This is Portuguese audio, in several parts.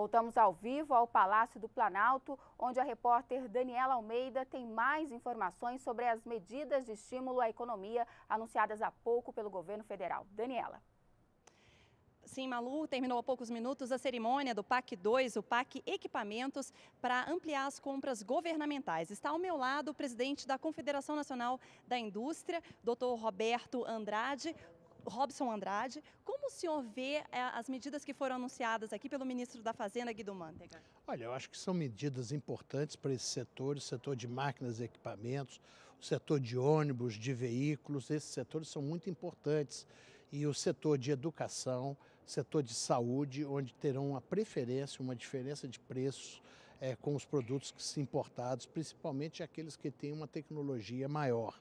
Voltamos ao vivo ao Palácio do Planalto, onde a repórter Daniela Almeida tem mais informações sobre as medidas de estímulo à economia anunciadas há pouco pelo governo federal. Daniela. Sim, Malu, terminou há poucos minutos a cerimônia do PAC 2, o PAC Equipamentos, para ampliar as compras governamentais. Está ao meu lado o presidente da Confederação Nacional da Indústria, doutor Roberto Andrade. Robson Andrade. Como o senhor vê eh, as medidas que foram anunciadas aqui pelo ministro da Fazenda, Guido Mantega? Olha, eu acho que são medidas importantes para esse setor, o setor de máquinas e equipamentos, o setor de ônibus, de veículos, esses setores são muito importantes. E o setor de educação, setor de saúde, onde terão uma preferência, uma diferença de preços é, com os produtos importados, principalmente aqueles que têm uma tecnologia maior.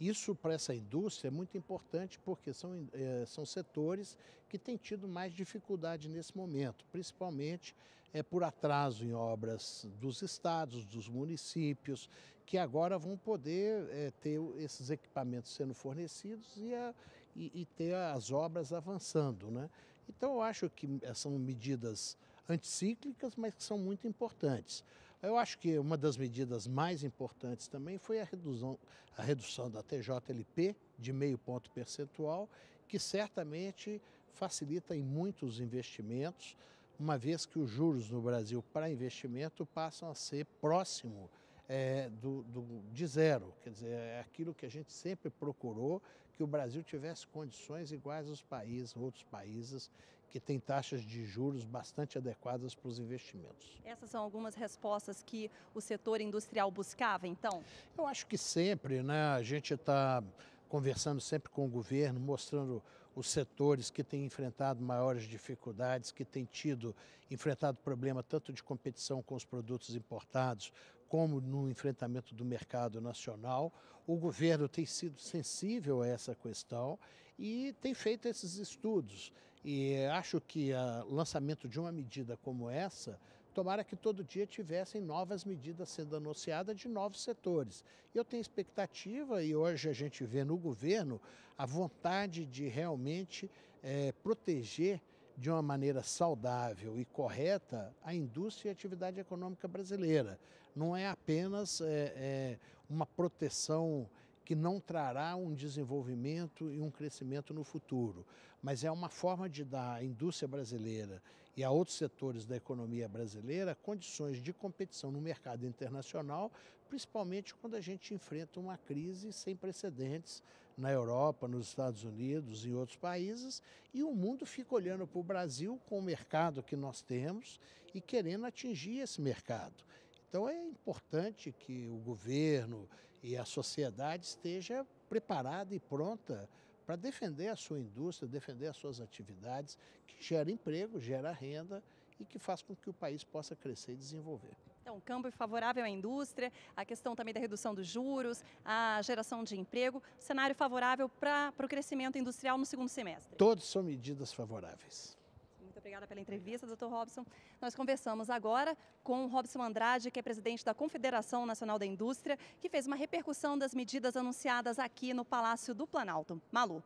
Isso para essa indústria é muito importante porque são, é, são setores que têm tido mais dificuldade nesse momento, principalmente é, por atraso em obras dos estados, dos municípios, que agora vão poder é, ter esses equipamentos sendo fornecidos e, a, e, e ter as obras avançando. Né? Então, eu acho que são medidas anticíclicas, mas que são muito importantes. Eu acho que uma das medidas mais importantes também foi a redução, a redução da TJLP de meio ponto percentual, que certamente facilita em muitos investimentos, uma vez que os juros no Brasil para investimento passam a ser próximo é, do, do, de zero, quer dizer, é aquilo que a gente sempre procurou, que o Brasil tivesse condições iguais aos países, outros países que têm taxas de juros bastante adequadas para os investimentos. Essas são algumas respostas que o setor industrial buscava, então? Eu acho que sempre, né? A gente está conversando sempre com o governo, mostrando os setores que têm enfrentado maiores dificuldades, que têm tido enfrentado problema tanto de competição com os produtos importados como no enfrentamento do mercado nacional, o governo tem sido sensível a essa questão e tem feito esses estudos. E acho que o ah, lançamento de uma medida como essa tomara que todo dia tivessem novas medidas sendo anunciadas de novos setores. Eu tenho expectativa e hoje a gente vê no governo a vontade de realmente é, proteger de uma maneira saudável e correta a indústria e a atividade econômica brasileira não é apenas é, é, uma proteção que não trará um desenvolvimento e um crescimento no futuro, mas é uma forma de dar à indústria brasileira e a outros setores da economia brasileira condições de competição no mercado internacional, principalmente quando a gente enfrenta uma crise sem precedentes na Europa, nos Estados Unidos e em outros países, e o mundo fica olhando para o Brasil com o mercado que nós temos e querendo atingir esse mercado. Então é importante que o governo e a sociedade esteja preparada e pronta para defender a sua indústria, defender as suas atividades, que gera emprego, gera renda e que faz com que o país possa crescer e desenvolver. Então, um campo favorável à indústria, a questão também da redução dos juros, a geração de emprego, cenário favorável para, para o crescimento industrial no segundo semestre. Todos são medidas favoráveis. Muito obrigada pela entrevista, doutor Robson. Nós conversamos agora com Robson Andrade, que é presidente da Confederação Nacional da Indústria, que fez uma repercussão das medidas anunciadas aqui no Palácio do Planalto. Malu.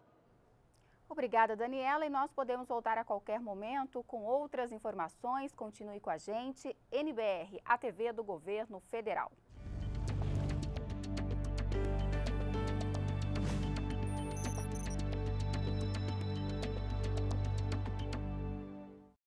Obrigada, Daniela. E nós podemos voltar a qualquer momento com outras informações. Continue com a gente. NBR, a TV do Governo Federal.